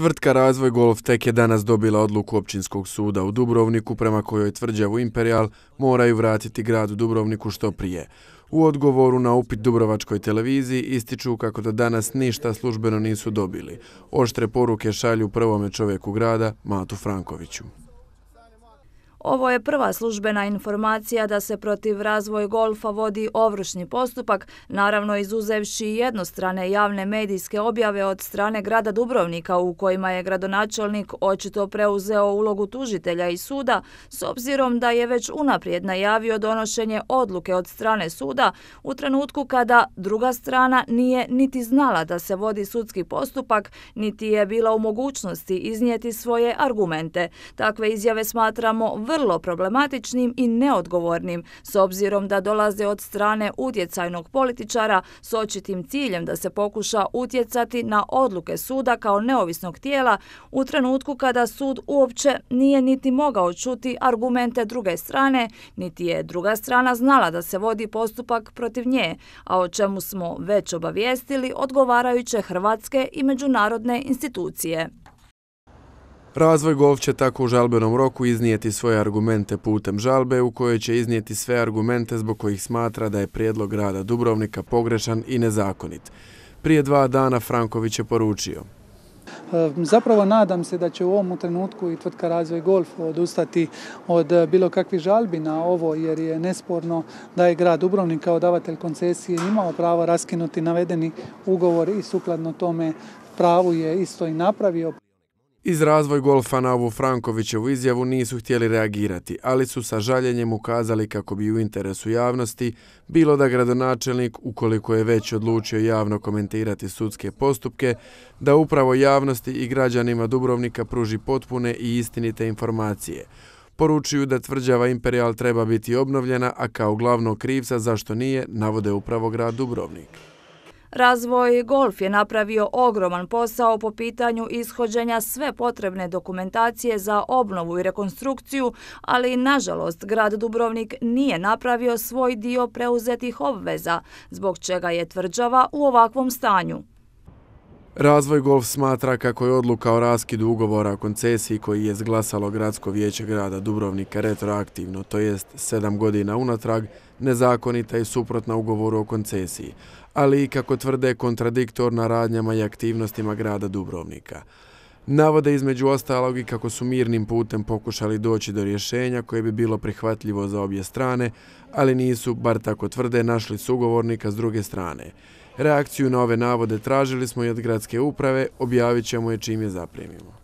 Tvrtka Razvoj Golf Tech je danas dobila odluku Općinskog suda u Dubrovniku prema kojoj tvrđavu Imperial moraju vratiti grad u Dubrovniku što prije. U odgovoru na upit Dubrovačkoj televiziji ističu kako da danas ništa službeno nisu dobili. Oštre poruke šalju prvome čovjeku grada, Matu Frankoviću. Ovo je prva službena informacija da se protiv razvoj golfa vodi ovršni postupak, naravno izuzevši jednostrane javne medijske objave od strane grada Dubrovnika u kojima je gradonačelnik očito preuzeo ulogu tužitelja i suda s obzirom da je već unaprijed najavio donošenje odluke od strane suda u trenutku kada druga strana nije niti znala da se vodi sudski postupak, niti je bila u mogućnosti iznijeti svoje argumente. Takve izjave smatramo vrlo vrlo problematičnim i neodgovornim, s obzirom da dolaze od strane utjecajnog političara s očitim ciljem da se pokuša utjecati na odluke suda kao neovisnog tijela u trenutku kada sud uopće nije niti mogao čuti argumente druge strane, niti je druga strana znala da se vodi postupak protiv nje, a o čemu smo već obavijestili odgovarajuće hrvatske i međunarodne institucije. Razvoj Golf će tako u žalbenom roku iznijeti svoje argumente putem žalbe u kojoj će iznijeti sve argumente zbog kojih smatra da je prijedlog rada Dubrovnika pogrešan i nezakonit. Prije dva dana Franković je poručio. E, zapravo nadam se da će u ovom trenutku i tvrtka razvoj golf odustati od e, bilo kakvi žalbi na ovo jer je nesporno da je grad Dubrovnik kao davatelj koncesije imao pravo raskinuti navedeni ugovor i sukladno tome pravu je isto i napravio. Iz razvoj golfa na ovu Frankovićevu izjavu nisu htjeli reagirati, ali su sa žaljenjem ukazali kako bi u interesu javnosti bilo da gradonačelnik, ukoliko je već odlučio javno komentirati sudske postupke, da upravo javnosti i građanima Dubrovnika pruži potpune i istinite informacije. Poručuju da tvrđava Imperial treba biti obnovljena, a kao glavno krivca zašto nije, navode upravo grad Dubrovnik. Razvoj Golf je napravio ogroman posao po pitanju ishođenja sve potrebne dokumentacije za obnovu i rekonstrukciju, ali nažalost grad Dubrovnik nije napravio svoj dio preuzetih obveza, zbog čega je tvrđava u ovakvom stanju. Razvoj Golf smatra kako je odluka o raskidu ugovora o koncesiji koji je zglasalo Gradsko vijeće grada Dubrovnika retroaktivno, to jest sedam godina unatrag, nezakonita i suprotna ugovoru o koncesiji, ali i kako tvrde kontradiktorna radnjama i aktivnostima grada Dubrovnika. Navode između ostalog i kako su mirnim putem pokušali doći do rješenja koje bi bilo prihvatljivo za obje strane, ali nisu, bar tako tvrde, našli sugovornika s druge strane. Reakciju na ove navode tražili smo i od gradske uprave, objavit ćemo je čim je zaprimimo.